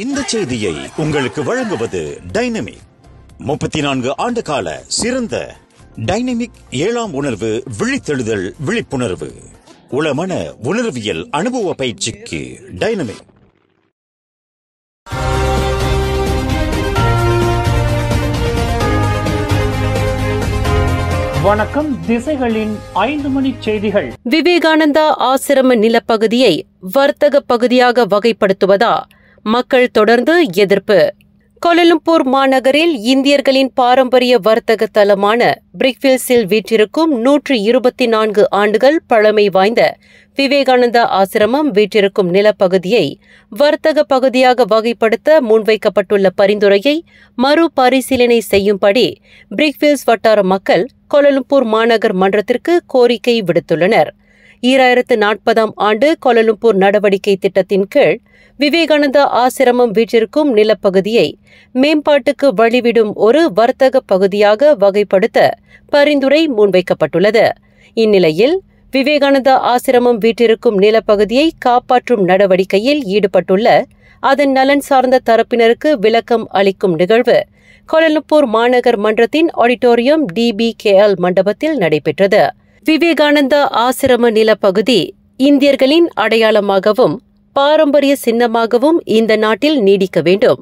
இந்த செய்தியை உங்களுக்கு வழங்குவது டைனமிக் முப்பத்தி நான்கு ஆண்டு கால சிறந்த டைனமிக் ஏழாம் உணர்வு விழித்தெழுதல் விழிப்புணர்வு உளமன உணர்வியல் அனுபவ பயிற்சிக்கு டைனமிக் வணக்கம் திசைகளின் ஐந்து மணி செய்திகள் விவேகானந்தா ஆசிரம நிலப்பகுதியை வர்த்தக பகுதியாக வகைப்படுத்துவதா மக்கள் தொடர்ந்து எதிர்ப்பு கோலலம்பூர் மாநகரில் இந்தியர்களின் பாரம்பரிய வர்த்தக தலமான பிரிக்ஃபில்ஸில் வீற்றிருக்கும் நூற்று இருபத்தி நான்கு ஆண்டுகள் பழமை வாய்ந்த விவேகானந்தா ஆசிரமம் வீற்றிருக்கும் நிலப்பகுதியை வர்த்தக பகுதியாக வகைப்படுத்த முன்வைக்கப்பட்டுள்ள பரிந்துரையை மறுபரிசீலனை செய்யும்படி பிரிக்ஃபில்ஸ் வட்டார மக்கள் கொலலும்பூர் மாநகர் மன்றத்திற்கு கோரிக்கை விடுத்துள்ளனா் ஈராயிரத்து நாற்பதாம் ஆண்டு கோலலும்பூர் நடவடிக்கை திட்டத்தின் கீழ் விவேகானந்தா ஆசிரமம் வீற்றிருக்கும் நிலப்பகுதியை மேம்பாட்டுக்கு வழிவிடும் ஒரு வர்த்தக பகுதியாக வகைப்படுத்த பரிந்துரை முன்வைக்கப்பட்டுள்ளது இந்நிலையில் விவேகானந்தா ஆசிரமம் வீற்றிருக்கும் நிலப்பகுதியை காப்பாற்றும் நடவடிக்கையில் ஈடுபட்டுள்ள அதன் நலன் சார்ந்த தரப்பினருக்கு விளக்கம் அளிக்கும் நிகழ்வு கோலலும்பூர் மாநகர் மன்றத்தின் ஆடிட்டோரியம் டிபிகேஎல் மண்டபத்தில் நடைபெற்றது விவேகானந்தா ஆசிரம நிலப்பகுதி இந்தியர்களின் அடையாளமாகவும் பாரம்பரிய சின்னமாகவும் இந்த நாட்டில் நீடிக்க வேண்டும்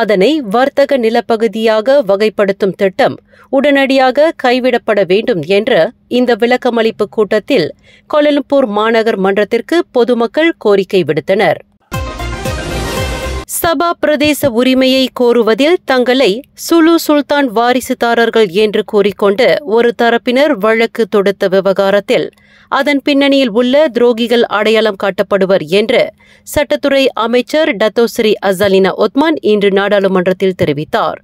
அதனை வர்த்தக நிலப்பகுதியாக வகைப்படுத்தும் திட்டம் உடனடியாக கைவிடப்பட வேண்டும் என்ற இந்த விளக்கமளிப்பு கூட்டத்தில் கோலலம்பூர் மாநகர் மன்றத்திற்கு பொதுமக்கள் கோரிக்கை விடுத்தனர் சபா பிரதேச உரிமையை கோருவதில் தங்களை சுலு சுல்தான் வாரிசுதாரர்கள் என்று கூறிக்கொண்டு ஒரு தரப்பினர் வழக்கு தொடுத்த விவகாரத்தில் அதன் பின்னணியில் உள்ள துரோகிகள் அடையாளம் காட்டப்படுவர் என்று சட்டத்துறை அமைச்சர் டத்தோஸ்ரீ அசலினா ஒத்மான் இன்று நாடாளுமன்றத்தில் தெரிவித்தார்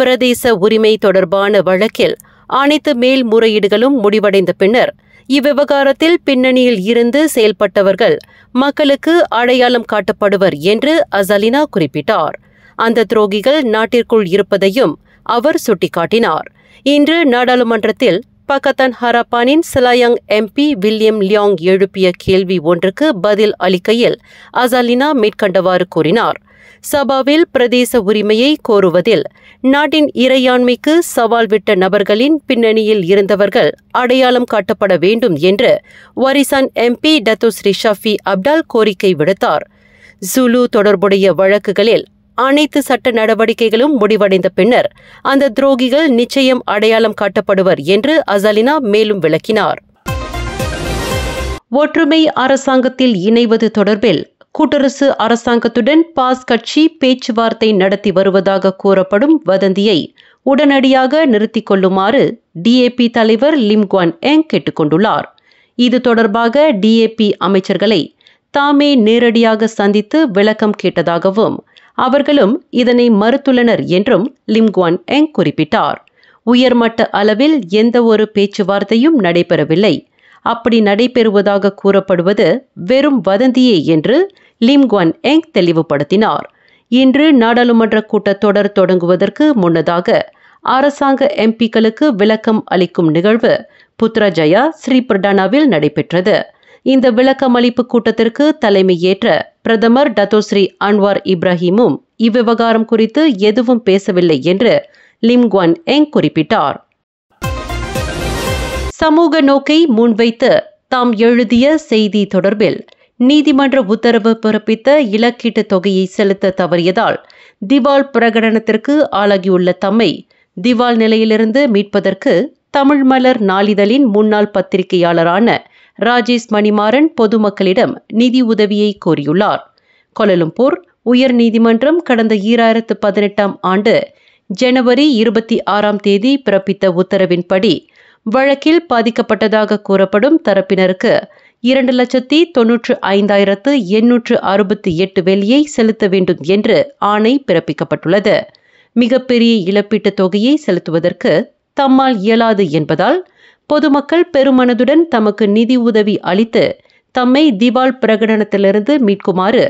பிரதேச உரிமை தொடர்பான வழக்கில் அனைத்து மேல்முறையீடுகளும் முடிவடைந்த பின்னர் இவ்விவகாரத்தில் பின்னணியில் இருந்து செயல்பட்டவர்கள் மக்களுக்கு அடையாளம் காட்டப்படுவர் என்று அசலினா குறிப்பிட்டார் அந்த துரோகிகள் நாட்டிற்குள் இருப்பதையும் அவர் சுட்டிக்காட்டினார் இன்று நாடாளுமன்றத்தில் பக்கத்தான் ஹராப்பானின் சிலாயங் எம்பி வில்லியம் லியாங் எழுப்பிய கேள்வி ஒன்றுக்கு பதில் அளிக்கையில் அசாலினா மேற்கண்டவாறு கூறினார் சபாவில் பிரதேச உரிமையை கோருவதில் நாட்டின் இறையாண்மைக்கு சவால் விட்ட நபர்களின் பின்னணியில் இருந்தவர்கள் அடையாளம் காட்டப்பட வேண்டும் என்று Warisan MP Datuk Seri Shafie Apdal கோரிக்கை விடுத்தார் ஜுலு தொடர்புடைய வழக்குகளில் அனைத்து சட்ட நடவடிக்கைகளும் முடிவடைந்த பின்னர் அந்த துரோகிகள் நிச்சயம் அடையாளம் காட்டப்படுவர் என்று அசலினா மேலும் விளக்கினார் ஒற்றுமை அரசாங்கத்தில் இணைவது தொடர்பில் கூட்டரசு அரசாங்கத்துடன் பாஸ் கட்சி பேச்சுவார்த்தை நடத்தி வருவதாக கூறப்படும் வதந்தியை உடனடியாக நிறுத்திக் கொள்ளுமாறு டிஏபி தலைவர் லிம்குவான் எங் கேட்டுக்கொண்டுள்ளார் இது தொடர்பாக டிஏபி அமைச்சர்களை தாமே நேரடியாக சந்தித்து விளக்கம் கேட்டதாகவும் அவர்களும் இதனை மறுத்துள்ளனர் என்றும் லிம்குவான் எங் குறிப்பிட்டார் உயர்மட்ட அளவில் எந்த ஒரு பேச்சுவார்த்தையும் நடைபெறவில்லை அப்படி நடைபெறுவதாக கூறப்படுவது வெறும் வதந்தியே என்று லிம்குவன் எங் தெளிவுபடுத்தினார் இன்று நாடாளுமன்ற கூட்டத்தொடர் தொடங்குவதற்கு முன்னதாக அரசாங்க எம்பிக்களுக்கு விளக்கம் அளிக்கும் நிகழ்வு புத்ரஜயா ஸ்ரீபிரடானாவில் நடைபெற்றது இந்த விளக்கமளிப்பு கூட்டத்திற்கு தலைமையேற்ற பிரதமர் டத்தோஸ்ரீ அன்வார் இப்ராஹிமும் இவ்விவகாரம் குறித்து எதுவும் பேசவில்லை என்று லிம்குவன் எங் குறிப்பிட்டார் சமூக நோக்கை முன்வைத்து தாம் எழுதிய செய்தி தொடர்பில் நீதிமன்ற உத்தரவு பிறப்பித்த இலக்கீட்டு தொகையை செலுத்த தவறியதால் திவால் பிரகடனத்திற்கு ஆளாகியுள்ள தம்மை திவால் நிலையிலிருந்து மீட்பதற்கு தமிழ் மலர் நாளிதழின் முன்னாள் பத்திரிகையாளரான ராஜேஷ் மணிமாறன் பொதுமக்களிடம் நிதி உதவியை கோரியுள்ளார் கொலலும்பூர் உயர் நீதிமன்றம் கடந்த ஈராயிரத்து பதினெட்டாம் ஆண்டு ஜனவரி இருபத்தி ஆறாம் தேதி பிறப்பித்த உத்தரவின்படி வழக்கில் பாதிக்கப்பட்டதாக கூறப்படும் தரப்பினருக்கு இரண்டு லட்சத்தி தொன்னூற்று ஐந்தாயிரத்து எண்ணூற்று அறுபத்தி எட்டு வெளியை செலுத்த வேண்டும் என்று ஆணை பிறப்பிக்கப்பட்டுள்ளது மிகப்பெரிய இழப்பீட்டுத் தொகையை செலுத்துவதற்கு தம்மால் இயலாது என்பதால் பொதுமக்கள் பெருமனதுடன் தமக்கு நிதி உதவி அளித்து தம்மை திவால் பிரகடனத்திலிருந்து மீட்குமாறு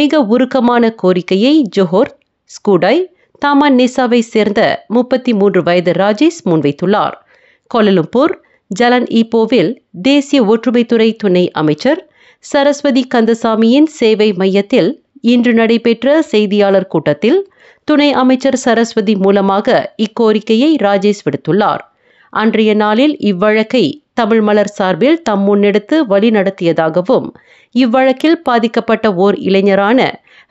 மிக உருக்கமான கோரிக்கையை ஜொஹோர் ஸ்கூடாய் தாமான் நிசாவை சேர்ந்த முப்பத்தி மூன்று வயது ராஜேஷ் முன்வைத்துள்ளார் கொலலும்பூர் ஜலன் ஈப்போவில் தேசிய ஒற்றுமைத்துறை துணை அமைச்சர் சரஸ்வதி கந்தசாமியின் சேவை மையத்தில் இன்று நடைபெற்ற செய்தியாளர் கூட்டத்தில் துணை அமைச்சர் சரஸ்வதி மூலமாக இக்கோரிக்கையை ராஜேஷ் விடுத்துள்ளார் அன்றைய நாளில் இவ்வழக்கை தமிழ் மலர் சார்பில் தம் முன்னெடுத்து வழிநடத்தியதாகவும் இவ்வழக்கில் பாதிக்கப்பட்ட ஓர் இளைஞரான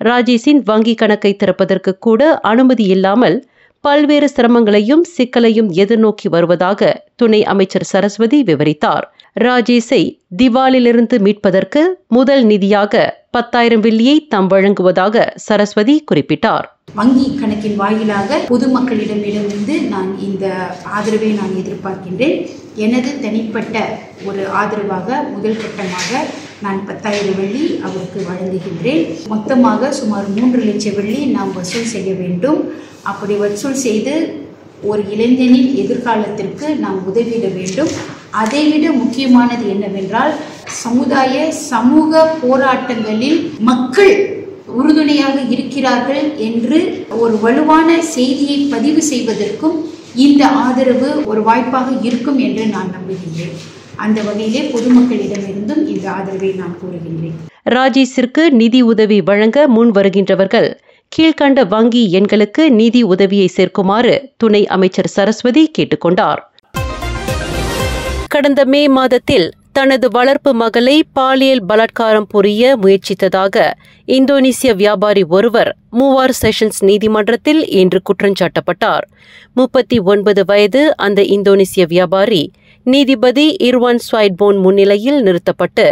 ராஜேஷின் வங்கி கணக்கை திறப்பதற்கு கூட அனுமதி இல்லாமல் பல்வேறு சிரமங்களையும் சிக்கலையும் எதிர்நோக்கி வருவதாக துணை அமைச்சர் சரஸ்வதி விவரித்தார் ராஜேஷை திவாலிலிருந்து மீட்பதற்கு முதல் நிதியாக பத்தாயிரம் வில்லியை தாம் வழங்குவதாக சரஸ்வதி குறிப்பிட்டார் வங்கி கணக்கின் வாயிலாக பொதுமக்களிடமிருந்து நான் இந்த ஆதரவை நான் எதிர்பார்க்கின்றேன் எனது தனிப்பட்ட ஒரு ஆதரவாக முதல் கட்டமாக நான் பத்தாயிரம் வெள்ளி அவருக்கு வழங்குகின்றேன் மொத்தமாக சுமார் மூன்று லட்சம் வெள்ளி நாம் வசூல் செய்ய வேண்டும் அப்படி வசூல் செய்து ஒரு இளைஞனின் எதிர்காலத்திற்கு நாம் உதவிட வேண்டும் அதைவிட முக்கியமானது என்னவென்றால் சமுதாய சமூக போராட்டங்களில் மக்கள் உறுதுணையாக இருக்கிறார்கள் என்று ஒரு வலுவான செய்தியை பதிவு செய்வதற்கும் இந்த ஆதரவு ஒரு வாய்ப்பாக இருக்கும் என்று நான் நம்புகிறேன் அந்த வகையிலே பொதுமக்களிடமிருந்தும் இந்த ஆதரவை நான் கூறுகின்றேன் ராஜேஷிற்கு நிதி உதவி வழங்க முன் வருகின்றவர்கள் கீழ்கண்ட வங்கி எண்களுக்கு நிதி உதவியை சேர்க்குமாறு துணை அமைச்சர் சரஸ்வதி கேட்டுக்கொண்டார் கடந்த மே மாதத்தில் தனது வளர்ப்பு மகளை பாலியல் பலாத்காரம் புரிய முயற்சித்ததாக இந்தோனேசிய வியாபாரி ஒருவர் மூவார் செஷன்ஸ் நீதிமன்றத்தில் இன்று குற்றஞ்சாட்டப்பட்டார் முப்பத்தி ஒன்பது வயது அந்த இந்தோனேசிய வியாபாரி நீதிபதி இர்வான் ஸ்வைட்போன் முன்னிலையில் நிறுத்தப்பட்டு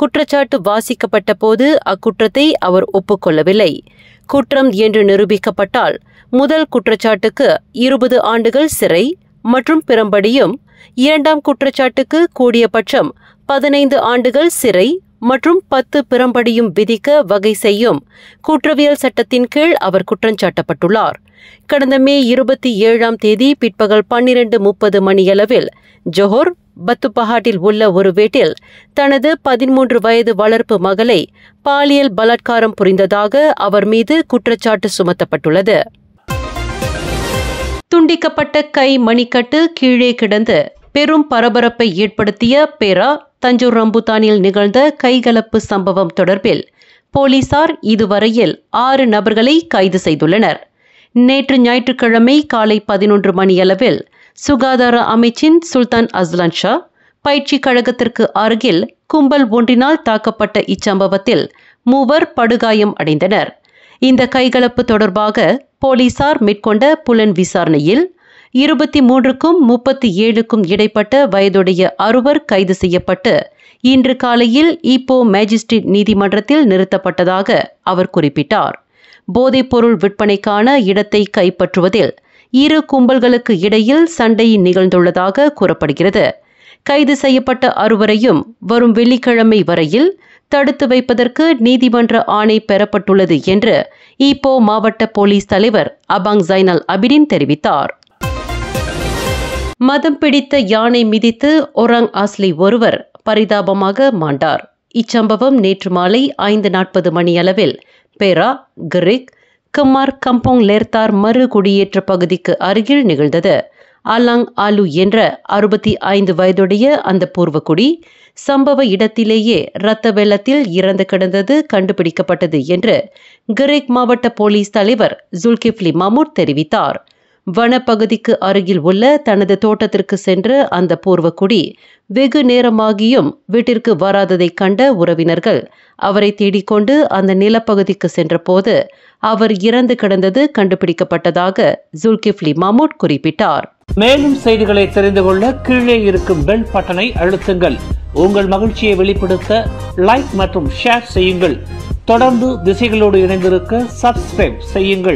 குற்றச்சாட்டு வாசிக்கப்பட்ட போது அக்குற்றத்தை அவர் ஒப்புக்கொள்ளவில்லை குற்றம் என்று நிரூபிக்கப்பட்டால் முதல் குற்றச்சாட்டுக்கு இருபது ஆண்டுகள் சிறை மற்றும் பிறம்படியும் இரண்டாம் குற்றச்சாட்டுக்கு கூடிய பட்சம் பதினைந்து ஆண்டுகள் சிறை மற்றும் பத்து பிறம்படியும் விதிக்க வகை செய்யும் குற்றவியல் சட்டத்தின் கீழ் அவர் குற்றஞ்சாட்டப்பட்டுள்ளார் கடந்த மே இருபத்தி ஏழாம் தேதி பிற்பகல் பன்னிரண்டு முப்பது மணியளவில் ஜொஹோர் பத்துப்பஹாட்டில் உள்ள ஒரு வீட்டில் தனது பதிமூன்று வயது வளர்ப்பு மகளை பாலியல் பலாத்காரம் புரிந்ததாக அவர் மீது குற்றச்சாட்டு சுமத்தப்பட்டுள்ளது துண்டிக்கப்பட்ட கை மணிக்கட்டு கீழே கிடந்து பெரும் பரபரப்பை ஏற்படுத்திய பேரா தஞ்சூர் ரம்புத்தானில் நிகழ்ந்த கைகலப்பு சம்பவம் தொடர்பில் போலீசார் இதுவரையில் ஆறு நபர்களை கைது செய்துள்ளனர் நேற்று ஞாயிற்றுக்கிழமை காலை பதினொன்று மணியளவில் சுகாதார அமைச்சின் சுல்தான் அஸ்லான் ஷா பயிற்சி கழகத்திற்கு அருகில் கும்பல் ஒன்றினால் தாக்கப்பட்ட இச்சம்பவத்தில் மூவர் படுகாயம் அடைந்தனர் இந்த கைகலப்பு தொடர்பாக போலீசார் மேற்கொண்ட புலன் விசாரணையில் இருபத்தி மூன்றுக்கும் முப்பத்தி ஏழுக்கும் இடைப்பட்ட வயதுடைய அறுவர் கைது செய்யப்பட்டு இன்று காலையில் இப்போ மேஜிஸ்ட்ரேட் நீதிமன்றத்தில் நிறுத்தப்பட்டதாக அவர் குறிப்பிட்டார் போதைப்பொருள் விற்பனைக்கான இடத்தை கைப்பற்றுவதில் இரு கும்பல்களுக்கு இடையில் சண்டை நிகழ்ந்துள்ளதாக கூறப்படுகிறது கைது செய்யப்பட்ட அறுவரையும் வரும் வெள்ளிக்கிழமை வரையில் தடுத்து வைப்பதற்கு நீதிமன்ற ஆணை பெறப்பட்டுள்ளது என்று இப்போ மாவட்ட போலீஸ் தலைவர் அபாங் ஜைனல் அபிடின் தெரிவித்தார் மதம் பிடித்த யானை மிதித்து ஒராங் ஆஸ்லி ஒருவர் பரிதாபமாக மாண்டார் இச்சம்பவம் நேற்று மாலை ஐந்து நாற்பது மணியளவில் பேரா கிரிக் கம்மார் கம்போங் லேர்தார் மறு குடியேற்ற பகுதிக்கு அருகில் நிகழ்ந்தது அலாங் ஆலு என்ற அறுபத்தி ஐந்து வயதுடைய அந்த பூர்வக்குடி சம்பவ இடத்திலேயே இரத்த வெள்ளத்தில் இறந்து கிடந்தது கண்டுபிடிக்கப்பட்டது என்று கிரேக் மாவட்ட போலீஸ் தலைவர் ஜுல்கிஃப்லி மமூட் தெரிவித்தார் வனப்பகுதிக்கு அருகில் உள்ள தனது தோட்டத்திற்கு சென்ற அந்த பூர்வக்குடி வெகு நேரமாகியும் வீட்டிற்கு வராததை கண்ட உறவினர்கள் அவரை தேடிக்கொண்டு அந்த நிலப்பகுதிக்கு சென்றபோது அவர் இறந்து கிடந்தது கண்டுபிடிக்கப்பட்டதாக ஜுல்கிப்லி மாமோட் குறிப்பிட்டார் மேலும் செய்திகளை தெரிந்து கொள்ள கீழே இருக்கும் பெல் பட்டனை அழுத்துங்கள் உங்கள் மகிழ்ச்சியை வெளிப்படுத்த லைக் மற்றும் ஷேர் செய்யுங்கள் தொடர்ந்து திசைகளோடு இணைந்திருக்க சப்ஸ்கிரைப் செய்யுங்கள்